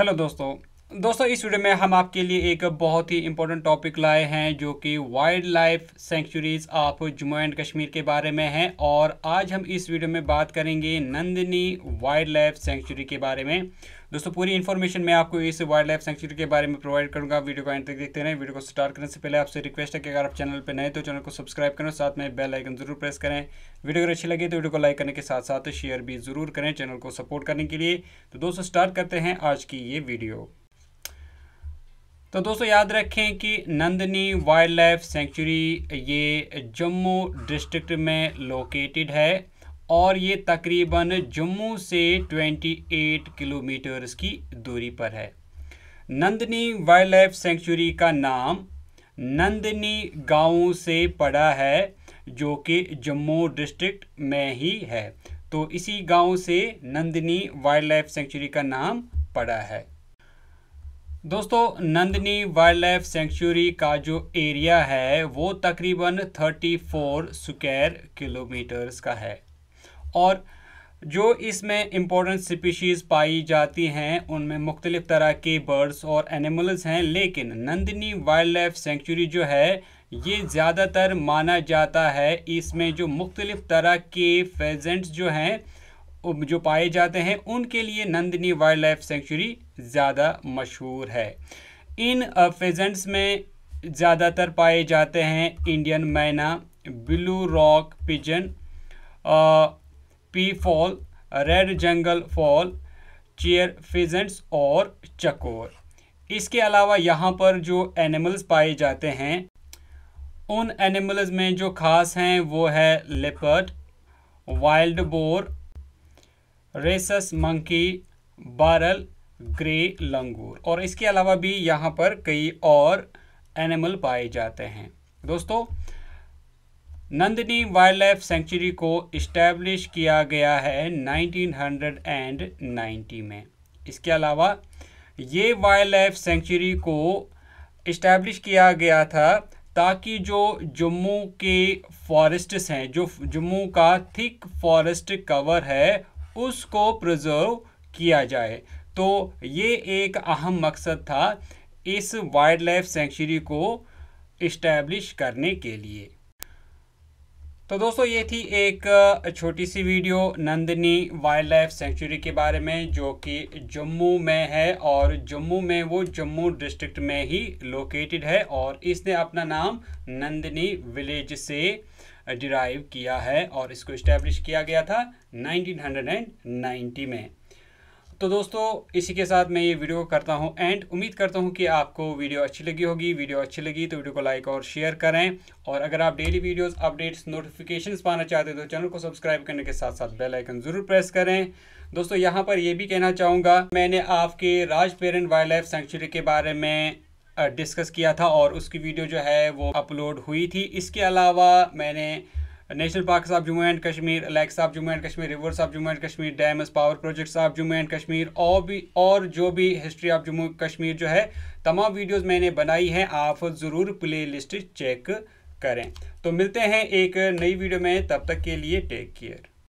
hello दोस्तों दोस्तों इस वीडियो में हम आपके लिए एक बहुत ही इंपॉर्टेंट टॉपिक लाए हैं जो कि wild life sanctuaries of Jammu and Kashmir के बारे में है और आज हम इस वीडियो में बात करेंगे नंदिनी वाइल्ड लाइफ सेंचुरी के बारे में दोस्तों पूरी इन्फॉर्मेशन मैं आपको इस वाइल्ड लाइफ सेंचुरी के बारे में प्रोवाइड करूंगा वीडियो को एंड तक देखते रहें वीडियो को स्टार्ट करने से पहले आपसे रिक्वेस्ट है कि अगर आप चैनल पर नए तो चैनल को सब्सक्राइब करें साथ में बेल आइकन जरूर प्रेस करें वीडियो अगर अच्छी लगी तो वीडियो को लाइक करने के साथ साथ शेयर भी जरूर करें चैनल को सपोर्ट करने के लिए तो दोस्तों स्टार्ट करते हैं आज की ये वीडियो तो दोस्तों याद रखें कि नंदनी वाइल्ड लाइफ सेंचुरी ये जम्मू डिस्ट्रिक्ट में लोकेटेड है और ये तकरीबन जम्मू से 28 किलोमीटर्स की दूरी पर है नंदनी वाइल्ड लाइफ सेंचुरी का नाम नंदनी गांव से पड़ा है जो कि जम्मू डिस्ट्रिक्ट में ही है तो इसी गांव से नंदनी वाइल्ड लाइफ सेंचुरी का नाम पड़ा है दोस्तों नंदनी वाइल्ड लाइफ सेंचुरी का जो एरिया है वो तकरीबन 34 स्क्वायर किलोमीटर्स का है और जो इसमें इम्पोर्टेंट स्पीशीज़ पाई जाती हैं उनमें मुख्तलिफ़ तरह के बर्ड्स और एनिमल्स हैं लेकिन नंदनी वाइल्ड लाइफ सेंचुरी जो है ये ज़्यादातर माना जाता है इसमें जो मुख्तलिफ़ तरह के फेजेंट्स जो हैं जो पाए जाते हैं उनके लिए नंदिनी वाइल्ड लाइफ सेंचुरी ज़्यादा मशहूर है इन फेजेंट्स में ज़्यादातर पाए जाते हैं Indian myna blue rock pigeon peafowl red jungle fowl cheer pheasants और चकोर इसके अलावा यहाँ पर जो एनिमल्स पाए जाते हैं उन एनिमल्स में जो खास हैं वो है leopard wild boar rhesus monkey बारल ग्रे लंगूर और इसके अलावा भी यहाँ पर कई और एनिमल पाए जाते हैं दोस्तों नंदनी वाइल्ड लाइफ सेंचुरी को इस्टेब्लिश किया गया है 1990 में इसके अलावा ये वाइल्ड लाइफ सेंचुरी को इस्टेब्लिश किया गया था ताकि जो जम्मू के फॉरेस्ट्स हैं जो जम्मू का थिक फॉरेस्ट कवर है उसको प्रिजर्व किया जाए तो ये एक अहम मकसद था इस वाइल्ड लाइफ सेंचुरी को इस्टेब्लिश करने के लिए तो दोस्तों ये थी एक छोटी सी video Nandni wild life sanctuary के बारे में जो कि जम्मू में है और जम्मू में वो जम्मू डिस्ट्रिक्ट में ही लोकेटेड है और इसने अपना नाम नंदनी विलेज से डिराइव किया है और इसको इस्टेब्लिश किया गया था 1990 में तो दोस्तों इसी के साथ मैं ये वीडियो करता हूँ एंड उम्मीद करता हूँ कि आपको वीडियो अच्छी लगी होगी वीडियो अच्छी लगी तो वीडियो को लाइक और शेयर करें और अगर आप डेली वीडियोस अपडेट्स नोटिफिकेशन पाना चाहते हैं तो चैनल को सब्सक्राइब करने के साथ साथ बेल आइकन ज़रूर प्रेस करें दोस्तों यहाँ पर यह भी कहना चाहूँगा मैंने आपके राजपेरन वाइल्ड लाइफ सेंचुरी के बारे में डिस्कस किया था और उसकी वीडियो जो है वो अपलोड हुई थी इसके अलावा मैंने national park of Jammu and Kashmir lakes of Jammu and Kashmir rivers of Jammu and Kashmir dams power projects of Jammu and Kashmir और भी और जो भी हिस्ट्री ऑफ जम्मू कश्मीर जो है तमाम वीडियोस मैंने बनाई हैं आप ज़रूर प्लेलिस्ट चेक करें तो मिलते हैं एक नई वीडियो में तब तक के लिए टेक केयर